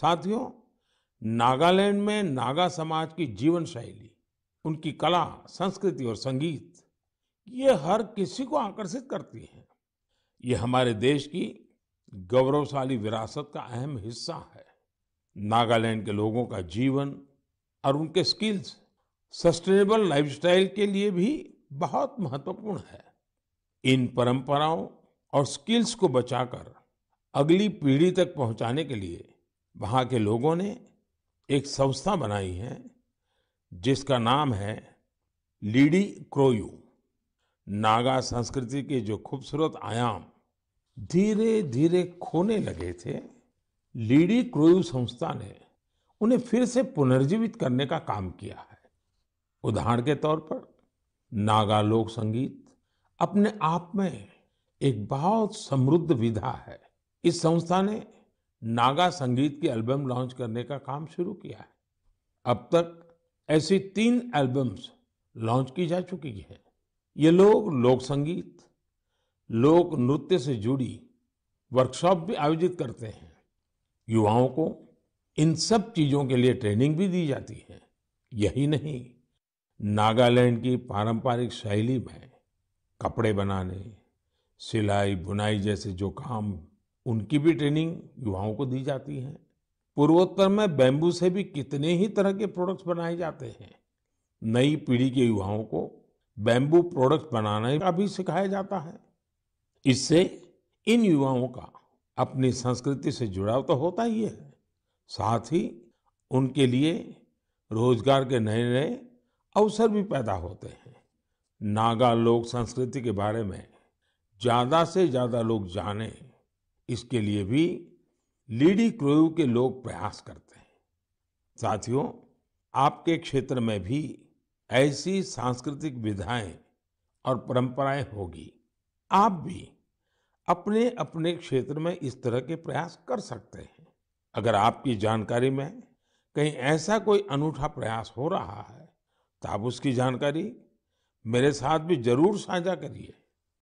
साथियों नागालैंड में नागा समाज की जीवन शैली उनकी कला संस्कृति और संगीत ये हर किसी को आकर्षित करती है ये हमारे देश की गौरवशाली विरासत का अहम हिस्सा है नागालैंड के लोगों का जीवन और उनके स्किल्स सस्टेनेबल लाइफस्टाइल के लिए भी बहुत महत्वपूर्ण है इन परंपराओं और स्किल्स को बचाकर अगली पीढ़ी तक पहुंचाने के लिए वहाँ के लोगों ने एक संस्था बनाई है जिसका नाम है लीडी क्रोयू नागा संस्कृति के जो खूबसूरत आयाम धीरे धीरे खोने लगे थे लीडी क्रोयू संस्था ने उन्हें फिर से पुनर्जीवित करने का काम किया है उदाहरण के तौर पर नागा लोक संगीत अपने आप में एक बहुत समृद्ध विधा है इस संस्था ने नागा संगीत की एल्बम लॉन्च करने का काम शुरू किया है अब तक ऐसी तीन एल्बम्स लॉन्च की जा चुकी है ये लोग लोक संगीत लोक नृत्य से जुड़ी वर्कशॉप भी आयोजित करते हैं युवाओं को इन सब चीजों के लिए ट्रेनिंग भी दी जाती है यही नहीं नागालैंड की पारंपरिक शैली में कपड़े बनाने सिलाई बुनाई जैसे जो काम उनकी भी ट्रेनिंग युवाओं को दी जाती है पूर्वोत्तर में बैम्बू से भी कितने ही तरह के प्रोडक्ट्स बनाए जाते हैं नई पीढ़ी के युवाओं को बैम्बू प्रोडक्ट्स बनाने का भी सिखाया जाता है इससे इन युवाओं का अपनी संस्कृति से जुड़ाव तो होता ही है साथ ही उनके लिए रोजगार के नए नए अवसर भी पैदा होते हैं नागा लोक संस्कृति के बारे में ज़्यादा से ज़्यादा लोग जानें इसके लिए भी लीडी क्रोयू के लोग प्रयास करते हैं साथियों आपके क्षेत्र में भी ऐसी सांस्कृतिक विधाएं और परंपराएं होगी आप भी अपने अपने क्षेत्र में इस तरह के प्रयास कर सकते हैं अगर आपकी जानकारी में कहीं ऐसा कोई अनूठा प्रयास हो रहा है तो आप उसकी जानकारी मेरे साथ भी जरूर साझा करिए